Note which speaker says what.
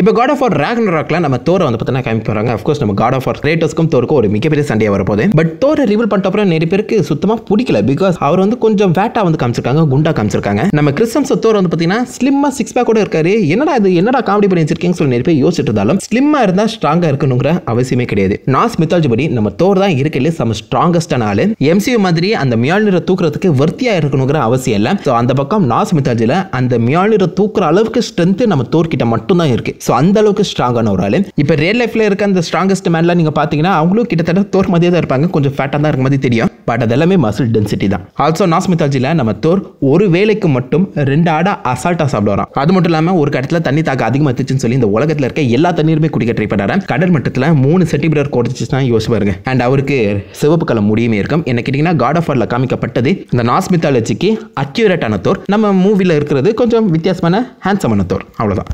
Speaker 1: இப்போ God of War ரேக்னர் ராக்ல நம்ம தோரை வந்து பார்த்தீங்கன்னா காமிக்க போகிறாங்க அஃப்கோர்ஸ் நம்ம காட் ஆஃப் ஆர் கிரேட்டஸ்க்கும் தோருக்கும் ஒரு மிகப்பெரிய சண்டையாக வரப்போகுது பட் தோரை ரிவல் பண்ணிட்ட அப்புறம் நிறைய பேருக்கு சுத்தமாக பிடிக்கல பிகாஸ் அவர் வந்து கொஞ்சம் ஃபேட்டாக வந்து காமிச்சிருக்காங்க குண்டா காமிச்சிருக்காங்க நம்ம கிறிஸ்டம்ஸ் தோர் வந்து பார்த்தீங்கன்னா ஸ்லிம்மாக சிக்ஸ் பேக் கூட இருக்காரு என்னடா இது என்னடா காமெடி பண்ணி வச்சிருக்கீங்கன்னு சொல்லி நிறைய பேர் யோசிச்சுட்டு இருந்தாலும் ஸ்லிம்மாக இருந்தால் ஸ்ட்ராங்காக இருக்கணுங்கிற அவசியமே கிடையாது நாஸ் மித்தாலஜி படி நம்ம தோர் தான் இருக்கையிலே சம ஸ்ட்ராங்கஸ்டான ஆள் எம்சியூ மாதிரி அந்த மியாழ்நீரை தூக்குறதுக்கு வர்த்தியாக இருக்கணுங்கிற அவசியம் இல்லை ஸோ அந்த பக்கம் நாஸ் மித்தாலஜியில் அந்த மியாழ்நீரை தூக்குற அளவுக்கு ஸ்ட்ரென்த்து நம்ம தோர்கிட்ட மட்டும்தான் இருக்குது ஸோ அந்த அளவுக்கு ஸ்ட்ராங்கான ஒரு ஆள் இப்போ ரியல் லைஃப்பில் இருக்க அந்த ஸ்ட்ராங்கஸ்ட் மேன்லாம் நீங்கள் பார்த்தீங்கன்னா அவங்களும் கிட்டத்தட்ட தோர் மாதிரியே தான் இருப்பாங்க கொஞ்சம் ஃபேட்டாக தான் இருக்க மாதிரி தெரியும் பட் அதெல்லாமே மசில் டென்சிட்டி தான் ஆல்சோ நாஸ்மிதாஜியில் நம்ம தோர் ஒரு வேலைக்கு மட்டும் ரெண்டு ஆடா அசால்ட்டாக சாப்பிடுறோம் அது மட்டும் இல்லாமல் ஒரு இடத்துல தண்ணி தாக்க அதிகமாக இருந்துச்சுன்னு சொல்லி இந்த உலகத்தில் இருக்க எல்லா தண்ணீருமே குடிக்க ட்ரை பண்ணுறாரு கடல் மட்டத்தில் மூணு சென்டிமீட்டர் குறைச்சிச்சுன்னா யோசிச்சு பாருங்க அண்ட் அவருக்கு சிவப்பு கலம் முடியுமே இருக்கும் என்ன கேட்டிங்கன்னா காட் ஆஃப் வாரில் காமிக்கப்பட்டது இந்த நாஸ்மித்தாலஜிக்கு அக்யூரேட்டான தோர் நம்ம மூவியில் இருக்கிறது கொஞ்சம் வித்தியாசமான ஹேண்ட்ஸமான தோர் அவ்வளோதான்